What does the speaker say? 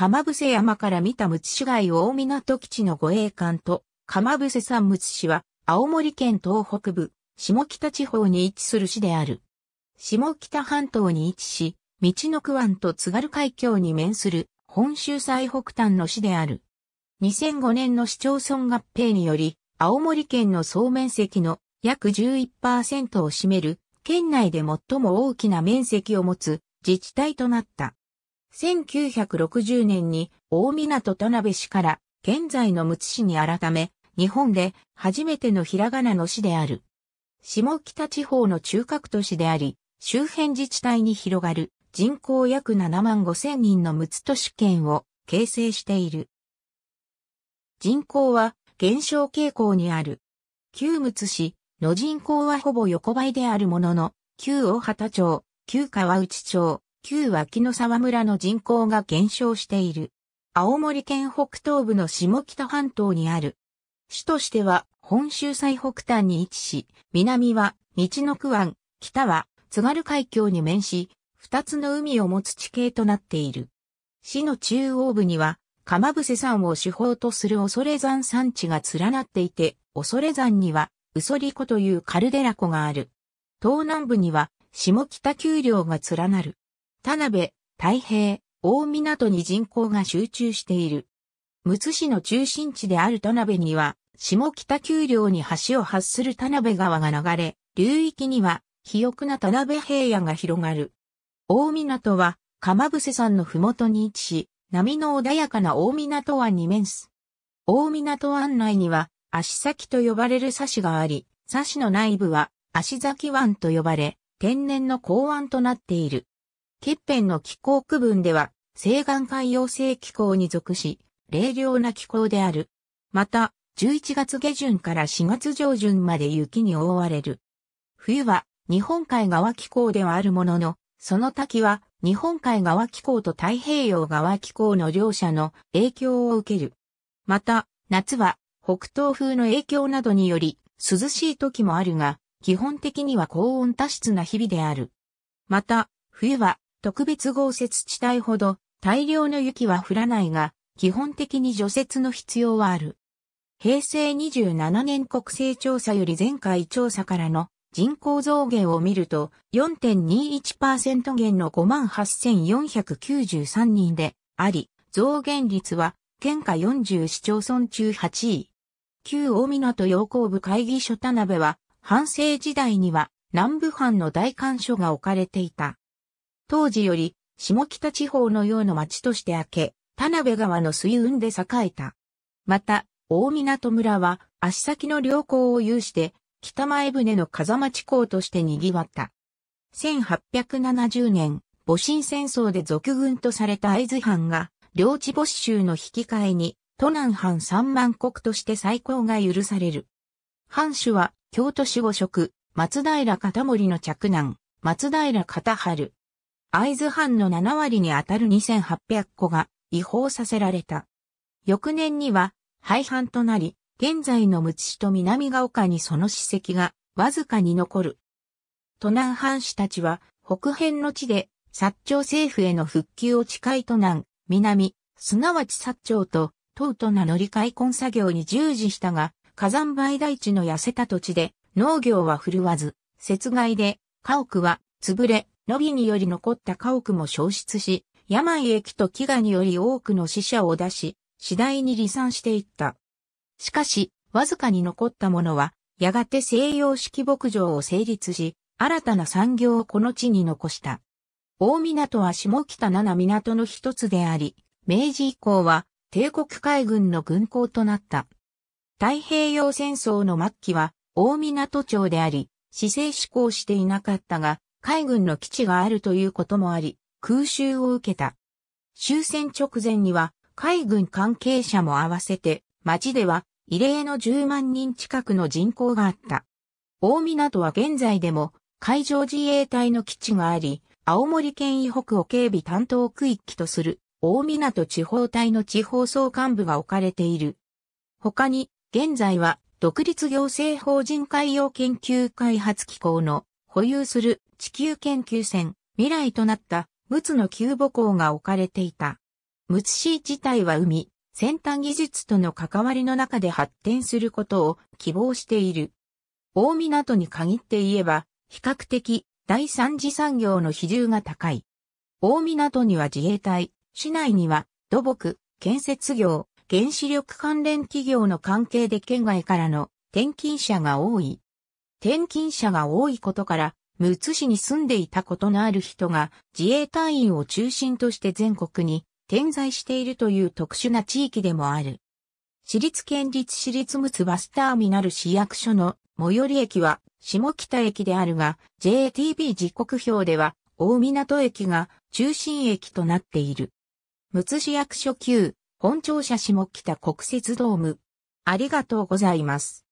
釜伏山から見た陸奥市街大港基地の護衛艦と、釜伏山陸奥市は、青森県東北部、下北地方に位置する市である。下北半島に位置し、道の区湾と津軽海峡に面する本州最北端の市である。2005年の市町村合併により、青森県の総面積の約11%を占める、県内で最も大きな面積を持つ自治体となった。1960年に大港田辺市から現在のむつ市に改め、日本で初めてのひらがなの市である。下北地方の中核都市であり、周辺自治体に広がる人口約7万5千人のむつ都市圏を形成している。人口は減少傾向にある。旧むつ市の人口はほぼ横ばいであるものの、旧大畑町、旧川内町、旧脇野沢村の人口が減少している。青森県北東部の下北半島にある。市としては本州最北端に位置し、南は道の区湾、北は津軽海峡に面し、二つの海を持つ地形となっている。市の中央部には、鎌伏山を主峰とする恐山山地が連なっていて、恐山には、ウソリ湖というカルデラ湖がある。東南部には、下北丘陵が連なる。田辺、太平、大港に人口が集中している。むつ市の中心地である田辺には、下北丘陵に橋を発する田辺川が流れ、流域には、肥沃な田辺平野が広がる。大港は、鎌伏山のふもとに位置し、波の穏やかな大港湾に面す。大港湾内には、足先と呼ばれる差しがあり、差しの内部は、足崎湾と呼ばれ、天然の港湾となっている。欠片の気候区分では、西岸海洋性気候に属し、冷涼な気候である。また、11月下旬から4月上旬まで雪に覆われる。冬は日本海側気候ではあるものの、その滝は日本海側気候と太平洋側気候の両者の影響を受ける。また、夏は北東風の影響などにより涼しい時もあるが、基本的には高温多湿な日々である。また、冬は特別豪雪地帯ほど大量の雪は降らないが、基本的に除雪の必要はある。平成27年国勢調査より前回調査からの人口増減を見ると4.21%減の58,493人であり、増減率は県下40市町村中8位。旧大港洋行部会議所田辺は、反省時代には南部藩の大官所が置かれていた。当時より、下北地方のような町として明け、田辺川の水運で栄えた。また、大港村は、足先の良好を有して、北前船の風町港として賑わった。1870年、戊辰戦争で俗軍とされた会津藩が、領地没収の引き換えに、都南藩三万国として再興が許される。藩主は、京都守護職、松平片森の嫡男、松平片春、会津藩の7割にあたる2800個が違法させられた。翌年には廃藩となり、現在のむ市と南が丘にその史跡がわずかに残る。都南藩士たちは北辺の地で薩長政府への復旧を誓い都南、南、すなわち薩長と東都名乗り開墾作業に従事したが、火山灰大地の痩せた土地で農業は振るわず、雪害で家屋は潰れ、のびにより残った家屋も消失し、病液と飢餓により多くの死者を出し、次第に離散していった。しかし、わずかに残ったものは、やがて西洋式牧場を成立し、新たな産業をこの地に残した。大港は下北七港の一つであり、明治以降は帝国海軍の軍港となった。太平洋戦争の末期は大港町であり、市政志向していなかったが、海軍の基地があるということもあり、空襲を受けた。終戦直前には海軍関係者も合わせて町では異例の10万人近くの人口があった。大港は現在でも海上自衛隊の基地があり、青森県以北を警備担当区域とする大港地方隊の地方総幹部が置かれている。他に、現在は独立行政法人海洋研究開発機構の保有する地球研究船未来となった陸奥の旧母港が置かれていた。陸奥市自体は海、先端技術との関わりの中で発展することを希望している。大港に限って言えば、比較的第三次産業の比重が高い。大港には自衛隊、市内には土木、建設業、原子力関連企業の関係で県外からの転勤者が多い。転勤者が多いことから、むつ市に住んでいたことのある人が自衛隊員を中心として全国に点在しているという特殊な地域でもある。私立県立私立むつバスターミナル市役所の最寄り駅は下北駅であるが JTB 時刻表では大港駅が中心駅となっている。むつ市役所旧本庁舎下北国鉄ドーム。ありがとうございます。